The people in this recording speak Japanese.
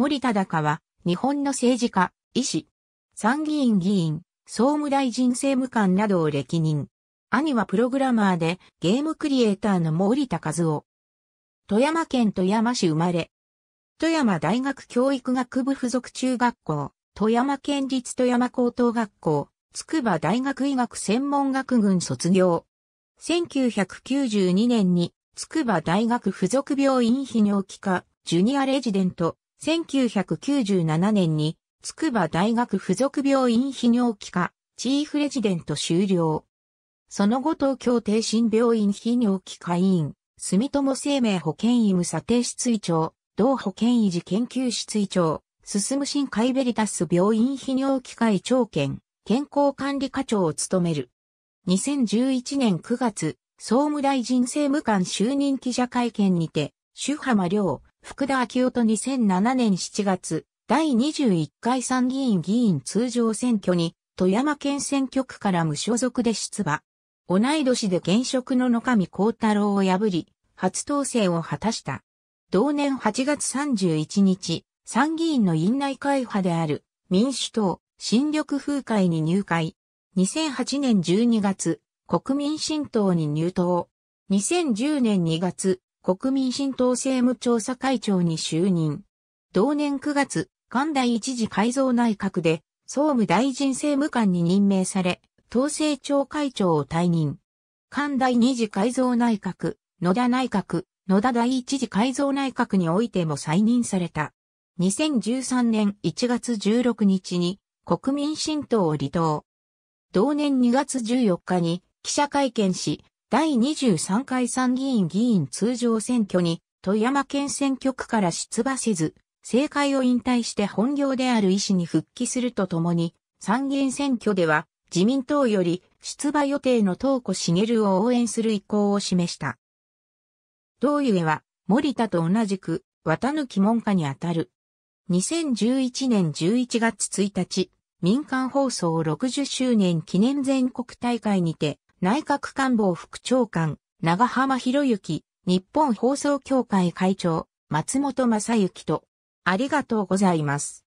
森忠香は、日本の政治家、医師、参議院議員、総務大臣政務官などを歴任。兄はプログラマーでゲームクリエイターの森田和夫。富山県富山市生まれ。富山大学教育学部附属中学校、富山県立富山高等学校、筑波大学医学専門学群卒業。1992年に筑波大学附属病院泌尿器科ジュニアレジデント1997年に、筑波大学附属病院泌尿器科、チーフレジデント終了。その後東京帝心病院泌尿器科医院、住友生命保健医務査定室医長、同保健医事研究室医長、進む新海ベリタス病院泌尿器科医長兼、健康管理課長を務める。2011年9月、総務大臣政務官就任記者会見にて、主浜良、福田昭夫と2007年7月、第21回参議院議員通常選挙に、富山県選挙区から無所属で出馬。同い年で現職の野上幸太郎を破り、初当選を果たした。同年8月31日、参議院の院内会派である民主党新緑風会に入会。2008年12月、国民新党に入党。2010年2月、国民新党政務調査会長に就任。同年9月、関大一次改造内閣で、総務大臣政務官に任命され、党政庁会長を退任。関大二次改造内閣、野田内閣、野田第一次改造内閣においても再任された。2013年1月16日に国民新党を離党。同年2月14日に記者会見し、第23回参議院議員通常選挙に富山県選挙区から出馬せず、政界を引退して本業である医師に復帰するとともに、参議院選挙では自民党より出馬予定の東湖茂を応援する意向を示した。同ゆえは森田と同じく綿き門下にあたる。2011年11月1日、民間放送60周年記念全国大会にて、内閣官房副長官、長浜博之、日本放送協会会長、松本正幸と、ありがとうございます。